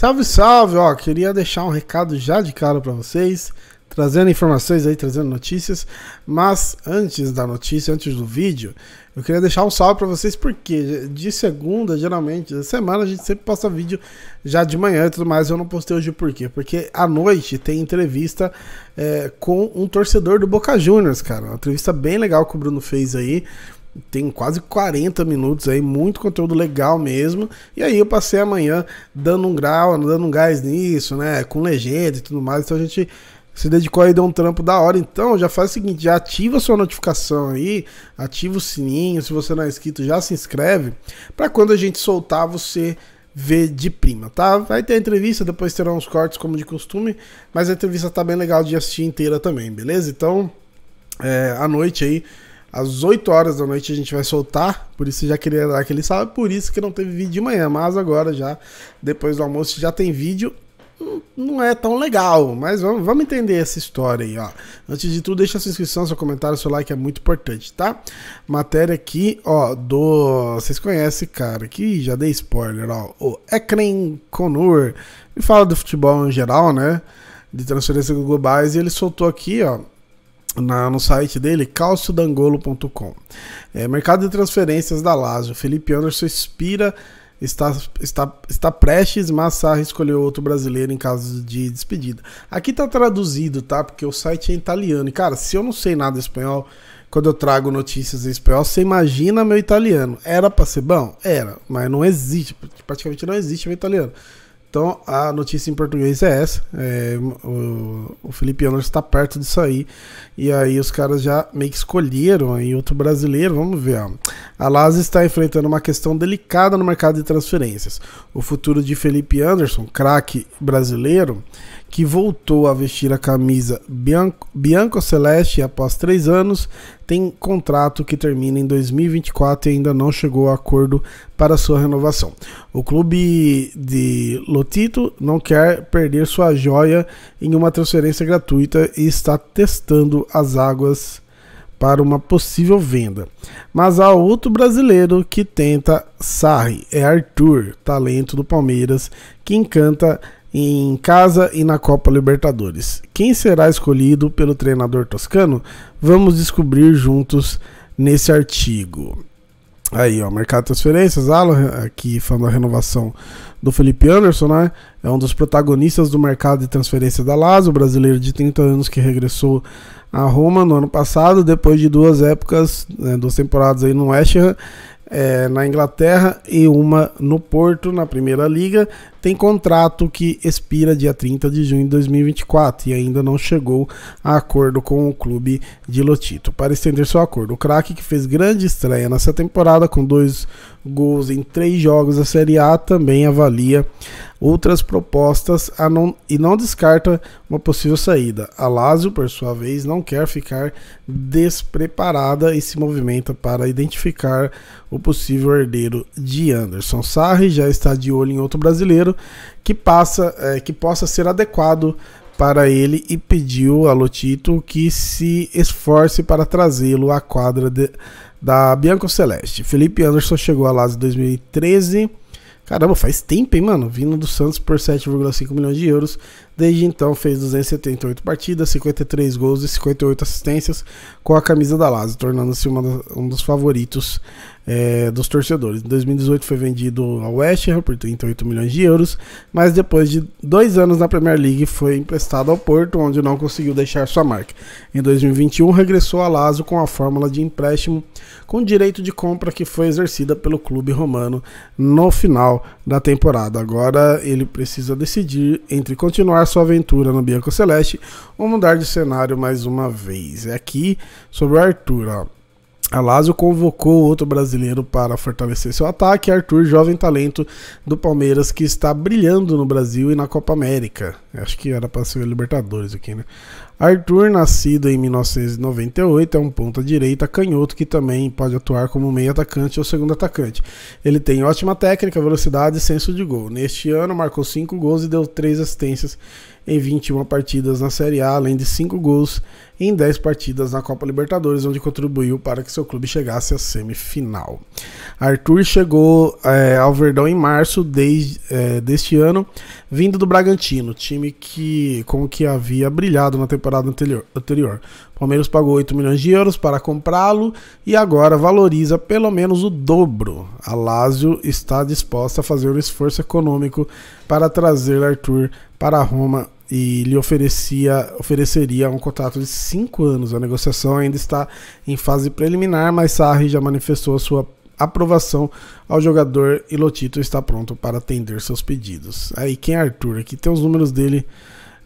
Salve, salve! Ó, queria deixar um recado já de cara para vocês, trazendo informações aí, trazendo notícias. Mas antes da notícia, antes do vídeo, eu queria deixar um salve para vocês porque de segunda, geralmente, da semana a gente sempre posta vídeo já de manhã e tudo mais. Eu não postei hoje por quê? Porque à noite tem entrevista é, com um torcedor do Boca Juniors, cara. Uma entrevista bem legal que o Bruno fez aí. Tem quase 40 minutos aí, muito conteúdo legal mesmo. E aí eu passei amanhã dando um grau, dando um gás nisso, né? Com legenda e tudo mais. Então a gente se dedicou aí, deu um trampo da hora. Então, já faz o seguinte, já ativa sua notificação aí, ativa o sininho, se você não é inscrito, já se inscreve, para quando a gente soltar, você ver de prima, tá? Vai ter entrevista, depois terão os cortes como de costume, mas a entrevista tá bem legal de assistir inteira também, beleza? Então, é, à noite aí, às 8 horas da noite a gente vai soltar, por isso já queria dar aquele salve, por isso que não teve vídeo de manhã, mas agora já, depois do almoço, já tem vídeo. Hum, não é tão legal, mas vamos, vamos entender essa história aí, ó. Antes de tudo, deixa sua inscrição, seu comentário, seu like é muito importante, tá? Matéria aqui, ó, do. Vocês conhecem, cara, que já dei spoiler, ó. O Ekren Conur, ele fala do futebol em geral, né? De transferências globais, e ele soltou aqui, ó, na, no site dele, calciodangolo.com. É, mercado de transferências da Lazio. Felipe Anderson expira, está, está, está prestes, mas Sarri escolheu outro brasileiro em caso de despedida. Aqui está traduzido, tá? Porque o site é italiano. E, cara, se eu não sei nada espanhol, quando eu trago notícias em espanhol, você imagina meu italiano. Era para ser bom? Era, mas não existe, praticamente não existe meu italiano. Então a notícia em português é essa. É, o, o, Felipe Anderson está perto de sair E aí os caras já meio que escolheram aí outro brasileiro. Vamos ver. Ó. A Las está enfrentando uma questão delicada no mercado de transferências. O futuro de Felipe Anderson, craque brasileiro, que voltou a vestir a camisa Bianco, Bianco Celeste após três anos, tem contrato que termina em 2024 e ainda não chegou a acordo para sua renovação. O clube de Lotito não quer perder sua joia em uma transferência gratuita e está testando as águas para uma possível venda. Mas há outro brasileiro que tenta Sarri, é Arthur, talento do Palmeiras, que encanta em casa e na Copa Libertadores. Quem será escolhido pelo treinador toscano? Vamos descobrir juntos nesse artigo. Aí, ó, mercado de transferências, Alan, aqui falando a renovação do Felipe Anderson, né? É um dos protagonistas do mercado de transferência da Lazio, brasileiro de 30 anos que regressou à Roma no ano passado, depois de duas épocas, né, duas temporadas aí no West Ham, é, na Inglaterra e uma no Porto, na Primeira Liga, tem contrato que expira dia 30 de junho de 2024 e ainda não chegou a acordo com o clube de Lotito. Para estender seu acordo, o craque que fez grande estreia nessa temporada com dois gols em três jogos da Série A, também avalia outras propostas não, e não descarta uma possível saída. A Lazio, por sua vez, não quer ficar despreparada e se movimenta para identificar o possível herdeiro de Anderson. Sarri já está de olho em outro brasileiro que, passa, é, que possa ser adequado para ele e pediu a Lotito que se esforce para trazê-lo à quadra de, da Bianco Celeste. Felipe Anderson chegou a Lazio em 2013. Caramba, faz tempo, hein, mano? Vindo do Santos por 7,5 milhões de euros. Desde então fez 278 partidas, 53 gols e 58 assistências com a camisa da Lazio, tornando-se um dos favoritos é, dos torcedores. Em 2018 foi vendido ao West Ham por 38 milhões de euros, mas depois de dois anos na Premier League foi emprestado ao Porto, onde não conseguiu deixar sua marca. Em 2021 regressou a Lazio com a fórmula de empréstimo com direito de compra que foi exercida pelo clube romano no final da temporada. Agora ele precisa decidir entre continuar sua aventura no Bianco Celeste ou mudar de cenário mais uma vez. É aqui sobre o Arthur, ó. A Lazio convocou outro brasileiro para fortalecer seu ataque, Arthur, jovem talento do Palmeiras que está brilhando no Brasil e na Copa América. Acho que era para ser Libertadores aqui, né? Arthur, nascido em 1998, é um ponta-direita canhoto que também pode atuar como meio atacante ou segundo atacante. Ele tem ótima técnica, velocidade e senso de gol. Neste ano marcou 5 gols e deu 3 assistências em 21 partidas na Série A, além de 5 gols em 10 partidas na Copa Libertadores, onde contribuiu para que seu clube chegasse à semifinal. Arthur chegou é, ao Verdão em março desde, eh, é, deste ano, vindo do Bragantino, time que como que havia brilhado na temporada anterior. anterior. Palmeiras pagou 8 milhões de euros para comprá-lo e agora valoriza pelo menos o dobro. A Lazio está disposta a fazer um esforço econômico para trazer Arthur para Roma e lhe oferecia, ofereceria um contrato de cinco anos. A negociação ainda está em fase preliminar, mas Sarri já manifestou sua aprovação ao jogador e Lotito está pronto para atender seus pedidos. Aí quem é Arthur? Aqui tem os números dele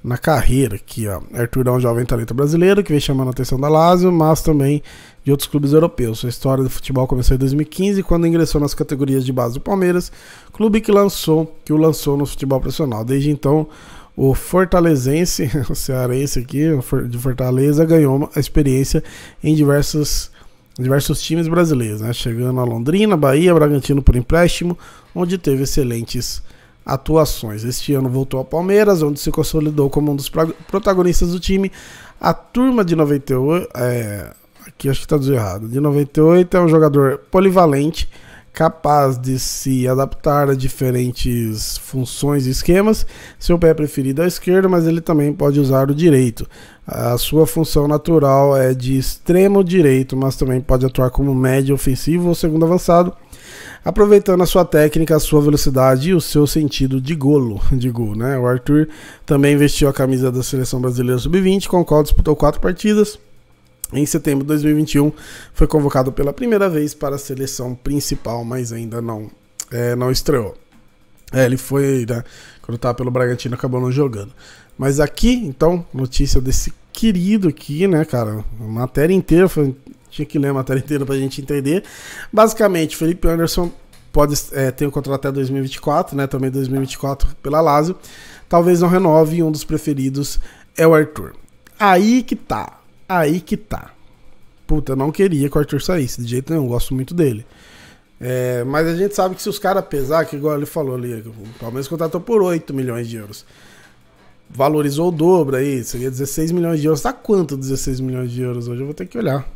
na carreira aqui, ó. Arthur é um jovem talento brasileiro que vem chamando a atenção da Lazio, mas também de outros clubes europeus. Sua história do futebol começou em 2015, quando ingressou nas categorias de base do Palmeiras, clube que lançou, que o lançou no futebol profissional. Desde então, o fortalezense, o cearense aqui, de Fortaleza, ganhou a experiência em diversos, diversos times brasileiros, né? chegando a Londrina, Bahia, Bragantino por empréstimo, onde teve excelentes atuações. Este ano voltou ao Palmeiras, onde se consolidou como um dos protagonistas do time. A turma de 98, é, aqui acho que está errado, de 98 é um jogador polivalente, capaz de se adaptar a diferentes funções e esquemas. Seu pé preferido é o esquerdo, mas ele também pode usar o direito. A sua função natural é de extremo direito, mas também pode atuar como médio ofensivo ou segundo avançado, aproveitando a sua técnica, a sua velocidade e o seu sentido de golo, de gol, né? O Arthur também vestiu a camisa da seleção brasileira sub-20, com a qual disputou quatro partidas em setembro de 2021, foi convocado pela primeira vez para a seleção principal, mas ainda não, é, não estreou. É, ele foi, né, quando estava pelo Bragantino, acabou não jogando. Mas aqui, então, notícia desse querido aqui, né, cara? A matéria inteira, foi, tinha que ler a matéria inteira para a gente entender. Basicamente, Felipe Anderson pode é, ter um contrato até 2024, né? Também 2024 pela Lazio. Talvez não renove e um dos preferidos é o Arthur. Aí que tá. Aí que tá. Puta, eu não queria que o Arthur saísse, de jeito nenhum, gosto muito dele. É, mas a gente sabe que se os caras pesar, que igual ele falou ali, o Palmeiras contratou por 8 milhões de euros. Valorizou o dobro aí, seria 16 milhões de euros. Tá quanto 16 milhões de euros hoje? Eu vou ter que olhar.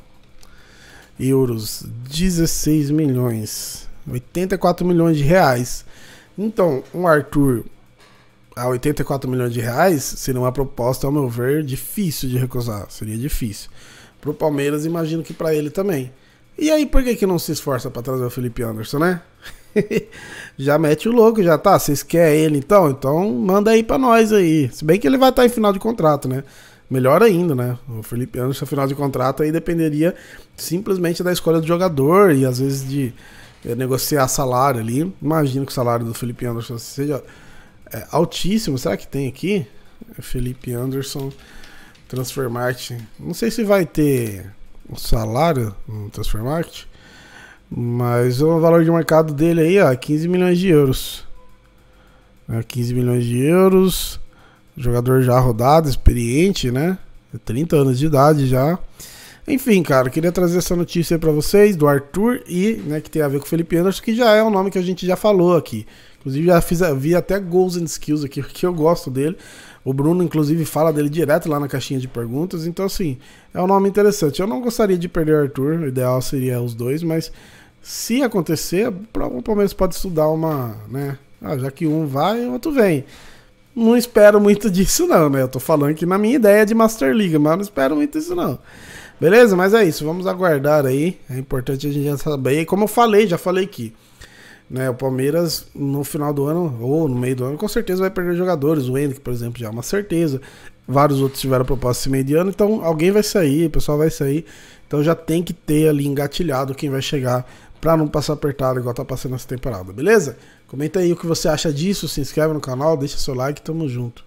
Euros, 16 milhões. 84 milhões de reais. Então, um Arthur a 84 milhões de reais seria uma proposta, ao meu ver, difícil de recusar. Seria difícil. Pro Palmeiras, imagino que para ele também. E aí, por que, que não se esforça para trazer o Felipe Anderson, né? já mete o louco, já tá. Vocês querem ele então? Então manda aí para nós aí. Se bem que ele vai estar tá em final de contrato, né? Melhor ainda, né? O Felipe Anderson, final de contrato, aí dependeria simplesmente da escolha do jogador e às vezes de eh, negociar salário ali. Imagino que o salário do Felipe Anderson seja é, altíssimo. Será que tem aqui? Felipe Anderson, Transfer Não sei se vai ter um salário no mas o é valor de mercado dele aí, ó, 15 milhões de euros. É, 15 milhões de euros. Jogador já rodado, experiente, né? 30 é anos de idade já. Enfim, cara, queria trazer essa notícia para vocês do Arthur e, né, que tem a ver com o Felipe Anderson, que já é um nome que a gente já falou aqui. Inclusive, já fiz, vi até Goals and Skills aqui, porque eu gosto dele. O Bruno, inclusive, fala dele direto lá na caixinha de perguntas. Então, assim, é um nome interessante. Eu não gostaria de perder o Arthur, o ideal seria os dois, mas se acontecer, o Palmeiras pode estudar uma, né? Ah, já que um vai, o outro vem. Não espero muito disso, não, né? Eu tô falando que na minha ideia é de Master League, mas não espero muito isso, não. Beleza? Mas é isso, vamos aguardar aí. É importante a gente já saber. E como eu falei, já falei que né, o Palmeiras no final do ano ou no meio do ano com certeza vai perder jogadores. O Henrique, por exemplo, já é uma certeza. Vários outros tiveram proposta esse meio de ano, então alguém vai sair, o pessoal vai sair. Então já tem que ter ali engatilhado quem vai chegar para não passar apertado igual tá passando essa temporada, beleza? Comenta aí o que você acha disso, se inscreve no canal, deixa seu like, tamo junto.